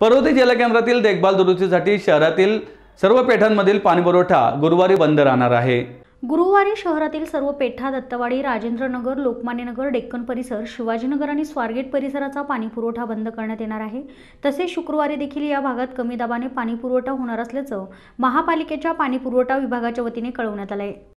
पर्वती जलकेंद्रातील देखभाल दुरुस्तीसाठी शहरातील सर्व पेठांमधील पाणीपुरवठा गुरुवारी बंद राहणार आहे गुरुवारी शहरातील सर्व पेठा दत्तवाडी राजेंद्रनगर लोकमान्यनगर डेक्कन परिसर शिवाजीनगर आणि स्वारगेट परिसराचा पाणीपुरवठा बंद करण्यात येणार आहे तसेच शुक्रवारी देखील या भागात कमी दाबाने पाणीपुरवठा होणार असल्याचं महापालिकेच्या पाणीपुरवठा विभागाच्या वतीने कळवण्यात आलं आहे